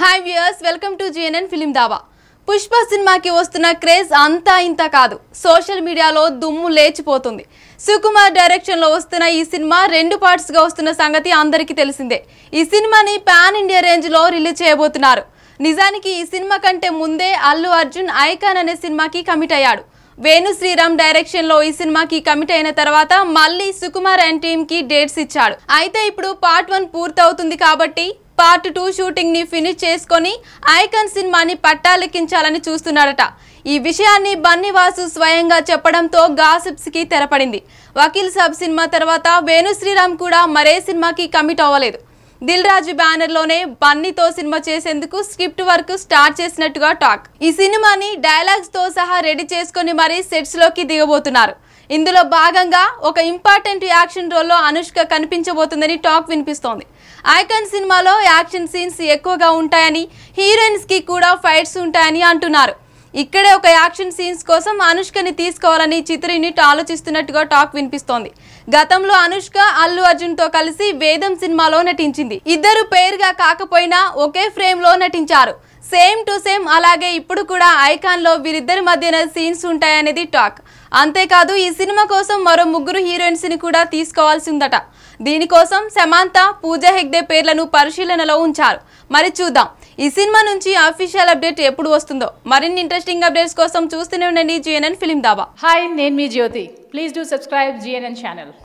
hi viewers welcome to GNN film దావా పుష్ప సినిమాకి వస్తున్న క్రేజ్ అంతా ఇంత కాదు సోషల్ మీడియాలో దుమ్ము లేచిపోతుంది సుకుమార్ డైరెక్షన్లో వస్తున్న ఈ సినిమా రెండు పార్ట్స్గా వస్తున్న సంగతి అందరికీ తెలిసిందే ఈ సినిమాని పాన్ ఇండియా రేంజ్లో రిలీజ్ చేయబోతున్నారు నిజానికి ఈ సినిమా కంటే ముందే అల్లు అర్జున్ ఐకాన్ అనే సినిమాకి కమిట్ అయ్యాడు వేణు శ్రీరామ్ డైరెక్షన్ లో ఈ సినిమాకి కమిట్ అయిన తర్వాత మళ్ళీ సుకుమార్ అండ్ టీమ్ కి డేట్స్ ఇచ్చాడు అయితే ఇప్పుడు పార్ట్ వన్ పూర్తవుతుంది కాబట్టి పార్ట్ టూ షూటింగ్ని ఫినిష్ చేసుకొని ఐకన్ సినిమాని పట్టాలెక్కించాలని చూస్తున్నాడట ఈ విషయాన్ని బన్నివాసు స్వయంగా చెప్పడంతో గాసిప్స్కి తెరపడింది వకీల్ సాబ్ సినిమా తర్వాత వేణు శ్రీరామ్ కూడా మరే సినిమాకి కమిట్ అవ్వలేదు దిల్ రాజు బ్యానర్లోనే బన్నీతో సినిమా చేసేందుకు స్క్రిప్ట్ వర్క్ స్టార్ట్ చేసినట్టుగా టాక్ ఈ సినిమాని డైలాగ్స్తో సహా రెడీ చేసుకుని మరీ సెట్స్లోకి దిగబోతున్నారు ఇందులో భాగంగా ఒక ఇంపార్టెంట్ యాక్షన్ రోల్లో అనుష్క కనిపించబోతుందని టాక్ వినిపిస్తోంది ఐకాన్ సినిమాలో యాక్షన్ సీన్స్ ఎక్కువగా ఉంటాయని హీరోయిన్స్కి కూడా ఫైట్స్ ఉంటాయని అంటున్నారు ఇక్కడే ఒక యాక్షన్ సీన్స్ కోసం అనుష్కని తీసుకోవాలని చిత్ర యూనిట్ ఆలోచిస్తున్నట్టుగా టాక్ వినిపిస్తోంది గతంలో అనుష్క అల్లు అర్జున్ తో కలిసి వేదం సినిమాలో నటించింది ఇద్దరు పేరుగా కాకపోయినా ఒకే ఫ్రేమ్ లో నటించారు సేమ్ టు సేమ్ అలాగే ఇప్పుడు కూడా ఐకాన్ లో వీరిద్దరి మధ్యన సీన్స్ ఉంటాయనేది టాక్ అంతేకాదు ఈ సినిమా కోసం మరో ముగ్గురు హీరోయిన్స్ ని కూడా తీసుకోవాల్సి ఉందట దీనికోసం సమాంత పూజ హెగ్డే పేర్లను పరిశీలనలో ఉంచారు మరి చూద్దాం ఈ సినిమా నుంచి అఫీషియల్ అప్డేట్ ఎప్పుడు వస్తుందో మరిన్ని ఇంట్రెస్టింగ్ అప్డేట్స్ కోసం చూస్తూనే ఉండండి జిఎన్ఎన్ ఫిలిం దాబా హాయ్ నేను మీ Jyothi please do subscribe GNN channel